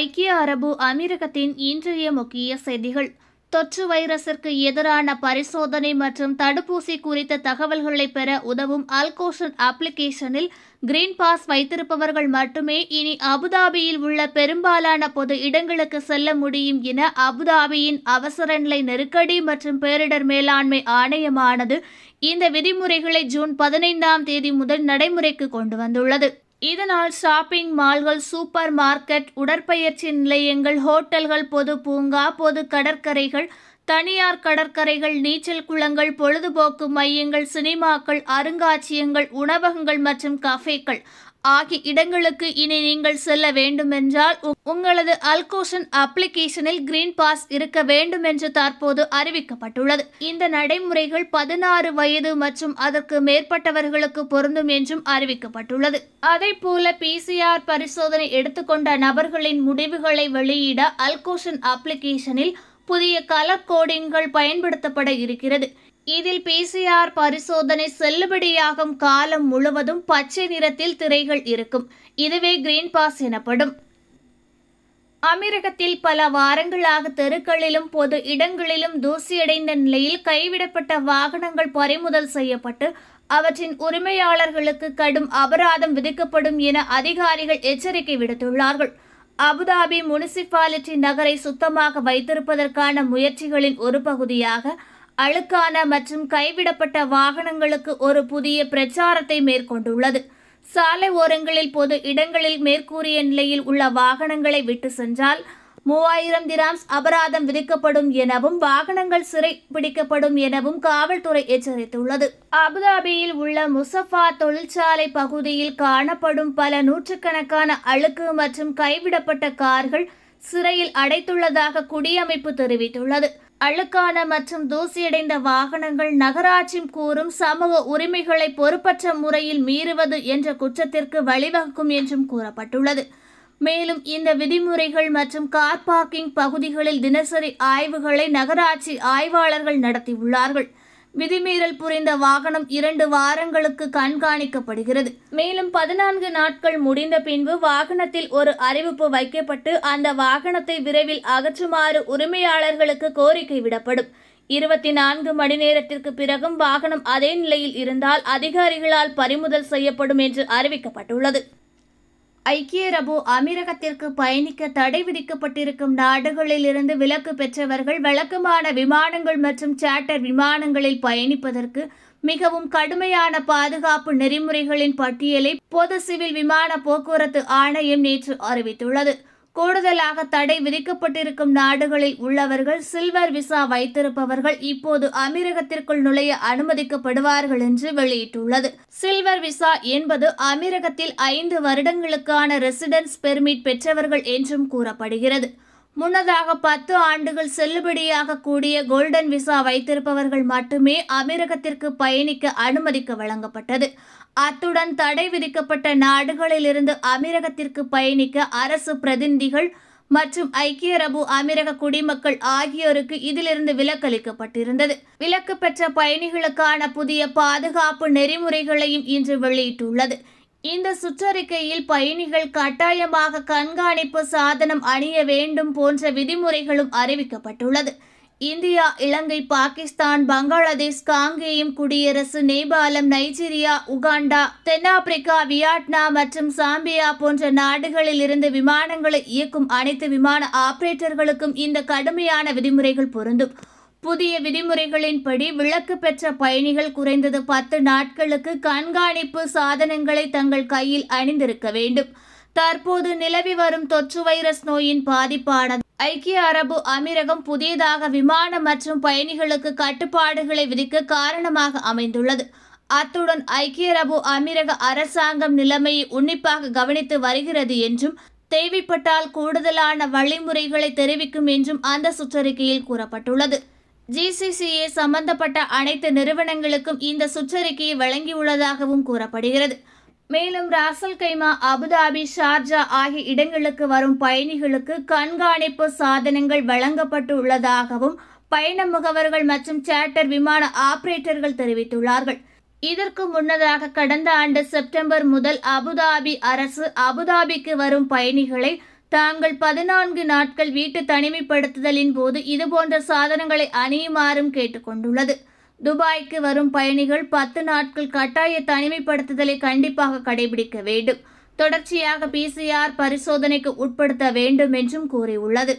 ஐக்கிய அரபு அமீரகத்தின் இன்றைய முக்கிய செய்திகள் தொற்று வைரஸிற்கு எதிரான பரிசோதனை மற்றும் தடுப்பூசி குறித்த தகவல்களை பெற உதவும் அல்கோஷன் அப்ளிகேஷனில் கிரீன் பாஸ் வைத்திருப்பவர்கள் மட்டுமே இனி அபுதாபியில் உள்ள பெரும்பாலான பொது இடங்களுக்கு செல்ல முடியும் என அபுதாபியின் அவசரநிலை நெருக்கடி மற்றும் பேரிடர் மேலாண்மை ஆணையமானது இந்த விதிமுறைகளை ஜூன் பதினைந்தாம் தேதி முதல் நடைமுறைக்கு கொண்டு வந்துள்ளது இதனால் ஷாப்பிங் மால்கள் சூப்பர் மார்க்கெட் உடற்பயிற்சி நிலையங்கள் ஹோட்டல்கள் பொது பூங்கா பொது கடற்கரைகள் தனியார் கடற்கரைகள் நீச்சல் குளங்கள் பொழுதுபோக்கு மையங்கள் சினிமாக்கள் அருங்காட்சியங்கள் உணவகங்கள் மற்றும் கஃபேக்கள் ஆகிய இடங்களுக்கு இனி நீங்கள் செல்ல வேண்டுமென்றால் உங்களது அல்கோஷன் அப்ளிகேஷனில் கிரீன் பாஸ் இருக்க வேண்டும் என்று தற்போது அறிவிக்கப்பட்டுள்ளது இந்த நடைமுறைகள் பதினாறு வயது மற்றும் அதற்கு மேற்பட்டவர்களுக்கு பொருந்தும் என்றும் அறிவிக்கப்பட்டுள்ளது அதே போல பிசிஆர் பரிசோதனை எடுத்துக்கொண்ட நபர்களின் முடிவுகளை வெளியிட அல்கோஷன் அப்ளிகேஷனில் புதிய கலர் கோடிங்கள் பயன்படுத்தப்பட இருக்கிறது இதில் பிசிஆர் பரிசோதனை செல்லுபடியாகும் காலம் முழுவதும் பச்சை நிறத்தில் திரைகள் இருக்கும் இதுவே கிரீன் பாஸ் எனப்படும் அமீரகத்தில் பல வாரங்களாக தெருக்களிலும் பொது இடங்களிலும் தூசியடைந்த நிலையில் கைவிடப்பட்ட வாகனங்கள் பறிமுதல் செய்யப்பட்டு அவற்றின் உரிமையாளர்களுக்கு கடும் அபராதம் விதிக்கப்படும் என அதிகாரிகள் எச்சரிக்கை விடுத்துள்ளார்கள் அபுதாபி முனிசிபாலிட்டி நகரை சுத்தமாக வைத்திருப்பதற்கான முயற்சிகளின் ஒரு பகுதியாக அழுக்கான மற்றும் கைவிடப்பட்ட வாகனங்களுக்கு ஒரு புதிய பிரச்சாரத்தை மேற்கொண்டுள்ளது சாலை ஓரங்களில் பொது இடங்களில் மேற்கூறிய நிலையில் உள்ள வாகனங்களை விட்டு சென்றால் மூவாயிரம் திராம்ஸ் அபராதம் விதிக்கப்படும் எனவும் வாகனங்கள் சிறை பிடிக்கப்படும் எனவும் காவல்துறை எச்சரித்துள்ளது அபுதாபியில் உள்ள முசஃபா தொழிற்சாலை பகுதியில் காணப்படும் பல நூற்றுக்கணக்கான அழுக்கு மற்றும் கைவிடப்பட்ட கார்கள் சிறையில் அடைத்துள்ளதாக குடியமைப்பு தெரிவித்துள்ளது அழுக்கான மற்றும் தூசியடைந்த வாகனங்கள் நகராட்சி கூறும் சமூக உரிமைகளை பொறுப்பற்ற முறையில் மீறுவது என்ற குற்றத்திற்கு வழிவகுக்கும் என்றும் கூறப்பட்டுள்ளது மேலும் இந்த விதிமுறைகள் மற்றும் கார் பார்க்கிங் பகுதிகளில் தினசரி ஆய்வுகளை நகராட்சி ஆய்வாளர்கள் நடத்தியுள்ளார்கள் விதிமீறல் புரிந்த வாகனம் இரண்டு வாரங்களுக்கு கண்காணிக்கப்படுகிறது மேலும் பதினான்கு நாட்கள் முடிந்த பின்பு வாகனத்தில் ஒரு அறிவிப்பு வைக்கப்பட்டு அந்த வாகனத்தை விரைவில் அகற்றுமாறு உரிமையாளர்களுக்கு கோரிக்கை விடப்படும் இருபத்தி நான்கு மணி நேரத்திற்கு பிறகும் வாகனம் அதே நிலையில் இருந்தால் அதிகாரிகளால் பறிமுதல் செய்யப்படும் என்று அறிவிக்கப்பட்டுள்ளது ஐக்கிய ரபு அமீரகத்திற்கு பயணிக்க தடை விதிக்கப்பட்டிருக்கும் நாடுகளிலிருந்து விலக்கு பெற்றவர்கள் வழக்கமான விமானங்கள் மற்றும் சார்ட்டர் விமானங்களில் பயணிப்பதற்கு மிகவும் கடுமையான பாதுகாப்பு நெறிமுறைகளின் பட்டியலை பொது சிவில் விமான போக்குவரத்து ஆணையம் நேற்று அறிவித்துள்ளது கூடுதலாக தடை விதிக்கப்பட்டிருக்கும் நாடுகளில் உள்ளவர்கள் சில்வர் விசா வைத்திருப்பவர்கள் இப்போது அமீரகத்திற்குள் நுழைய அனுமதிக்கப்படுவார்கள் என்று வெளியிட்டுள்ளது சில்வர் விசா என்பது அமீரகத்தில் ஐந்து வருடங்களுக்கான ரெசிடென்ஸ் பெர்மிட் பெற்றவர்கள் என்றும் கூறப்படுகிறது முன்னதாக பத்து ஆண்டுகள் செல்லுபடியாக கூடிய கோல்டன் விசா வைத்திருப்பவர்கள் மட்டுமே அமீரகத்திற்கு பயணிக்க அனுமதிக்க வழங்கப்பட்டது அத்துடன் தடை விதிக்கப்பட்ட நாடுகளிலிருந்து அமீரகத்திற்கு பயணிக்க அரசு பிரதிநிதிகள் மற்றும் ஐக்கிய அரபு அமீரக குடிமக்கள் ஆகியோருக்கு இதிலிருந்து விலக்களிக்கப்பட்டிருந்தது விலக்கு பெற்ற பயணிகளுக்கான புதிய பாதுகாப்பு நெறிமுறைகளையும் இன்று வெளியிட்டுள்ளது இந்த சுற்றறிக்கையில் பயணிகள் கட்டாயமாக கண்காணிப்பு சாதனம் அணிய வேண்டும் போன்ற விதிமுறைகளும் அறிவிக்கப்பட்டுள்ளது இந்தியா இலங்கை பாகிஸ்தான் பங்களாதேஷ் காங்கேயம் குடியரசு நேபாளம் நைஜீரியா உகாண்டா தென்னாப்பிரிக்கா வியட்நாம் மற்றும் சாம்பியா போன்ற நாடுகளில் இருந்து விமானங்களை இயக்கும் அனைத்து விமான ஆபரேட்டர்களுக்கும் இந்த கடுமையான விதிமுறைகள் பொருந்தும் புதிய விதிமுறைகளின்படி விளக்கு பெற்ற பயணிகள் குறைந்தது பத்து நாட்களுக்கு கண்காணிப்பு சாதனங்களை தங்கள் கையில் அணிந்திருக்க வேண்டும் தற்போது நிலவி வரும் தொற்று வைரஸ் நோயின் பாதிப்பானது ஐக்கிய அரபு அமீரகம் புதியதாக விமான மற்றும் பயணிகளுக்கு கட்டுப்பாடுகளை விதிக்க காரணமாக அமைந்துள்ளது அத்துடன் ஐக்கிய அரபு அமீரக அரசாங்கம் நிலைமையை உன்னிப்பாக கவனித்து வருகிறது என்றும் தேவைப்பட்டால் கூடுதலான வழிமுறைகளை தெரிவிக்கும் என்றும் அந்த சுற்றறிக்கையில் கூறப்பட்டுள்ளது ஜிசிசிஏ சம்பந்தப்பட்ட அனைத்து நிறுவனங்களுக்கும் இந்த சுற்றறிக்கையை வழங்கியுள்ளதாகவும் கூறப்படுகிறது மேலும் ராசல் கைமா அபுதாபி ஷார்ஜா ஆகிய இடங்களுக்கு வரும் பயணிகளுக்கு கண்காணிப்பு சாதனங்கள் வழங்கப்பட்டுள்ளதாகவும் பயண முகவர்கள் மற்றும் சேட்டர் விமான ஆபரேட்டர்கள் தெரிவித்துள்ளார்கள் இதற்கு முன்னதாக கடந்த ஆண்டு செப்டம்பர் முதல் அபுதாபி அரசு அபுதாபிக்கு வரும் பயணிகளை தாங்கள் பதினான்கு நாட்கள் வீட்டு தனிமைப்படுத்துதலின் போது இதுபோன்ற சாதனங்களை அணியுமாறும் கேட்டுக்கொண்டுள்ளது துபாய்க்கு வரும் பயணிகள் பத்து நாட்கள் கட்டாய தனிமைப்படுத்துதலை கண்டிப்பாக கடைபிடிக்க வேண்டும் தொடர்ச்சியாக பிசிஆர் பரிசோதனைக்கு உட்படுத்த வேண்டும் என்றும் கூறியுள்ளது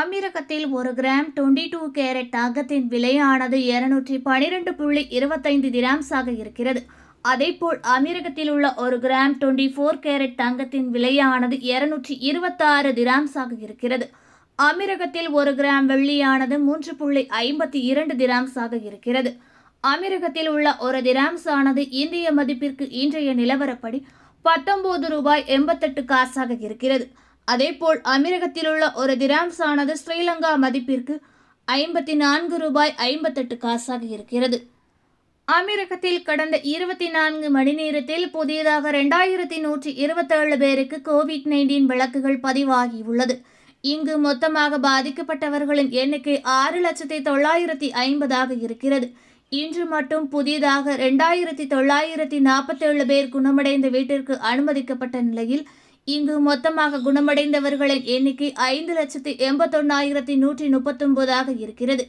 அமீரகத்தில் ஒரு கிராம் டுவெண்ட்டி டூ கேரட் தங்கத்தின் விலையானது இருநூற்றி பனிரெண்டு புள்ளி இருபத்தைந்து கிராம்ஸாக இருக்கிறது அதேபோல் அமீரகத்தில் உள்ள ஒரு கிராம் டுவெண்ட்டி ஃபோர் கேரட் தங்கத்தின் விலையானது இருநூற்றி இருபத்தாறு திராம்ஸாக இருக்கிறது அமீரகத்தில் ஒரு கிராம் வெள்ளியானது மூன்று புள்ளி ஐம்பத்தி இரண்டு திராம்ஸாக இருக்கிறது அமீரகத்தில் உள்ள ஒரு திராம்ஸ் ஆனது இந்திய மதிப்பிற்கு இன்றைய நிலவரப்படி பத்தொன்பது ரூபாய் எண்பத்தெட்டு காசாக இருக்கிறது அதேபோல் அமீரகத்தில் உள்ள ஒரு திராம்ஸ் ஆனது ஸ்ரீலங்கா மதிப்பிற்கு ஐம்பத்தி நான்கு ரூபாய் ஐம்பத்தெட்டு காசாக இருக்கிறது அமீரகத்தில் கடந்த இருபத்தி நான்கு மணி நேரத்தில் புதியதாக இரண்டாயிரத்தி நூற்றி இருபத்தேழு பேருக்கு கோவிட் நைன்டீன் விளக்குகள் பதிவாகியுள்ளது இங்கு மொத்தமாக பாதிக்கப்பட்டவர்களின் எண்ணிக்கை ஆறு லட்சத்தி தொள்ளாயிரத்தி ஐம்பதாக இருக்கிறது இன்று மட்டும் புதிதாக இரண்டாயிரத்தி தொள்ளாயிரத்தி நாற்பத்தேழு பேர் குணமடைந்த வீட்டிற்கு அனுமதிக்கப்பட்ட நிலையில் இங்கு மொத்தமாக குணமடைந்தவர்களின் எண்ணிக்கை ஐந்து லட்சத்தி எண்பத்தொன்னாயிரத்தி நூற்றி முப்பத்தொன்பதாக இருக்கிறது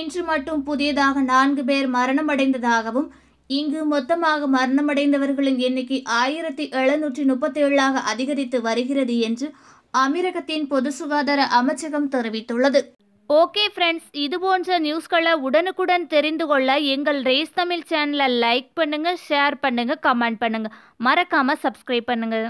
இன்று மட்டும் புதியதாக நான்கு பேர் மரணமடைந்ததாகவும் இங்கு மொத்தமாக மரணமடைந்தவர்களின் எண்ணிக்கை ஆயிரத்தி எழுநூற்றி முப்பத்தி ஏழாக அதிகரித்து வருகிறது என்று அமீரகத்தின் பொது சுகாதார அமைச்சகம் தெரிவித்துள்ளது ஓகே ஃப்ரெண்ட்ஸ் இது போன்ற நியூஸ்களை உடனுக்குடன் தெரிந்து கொள்ள எங்கள் ரேஸ் தமிழ் சேனலை லைக் பண்ணுங்கள் ஷேர் பண்ணுங்கள் கமெண்ட் பண்ணுங்கள் மறக்காமல் சப்ஸ்கிரைப் பண்ணுங்கள்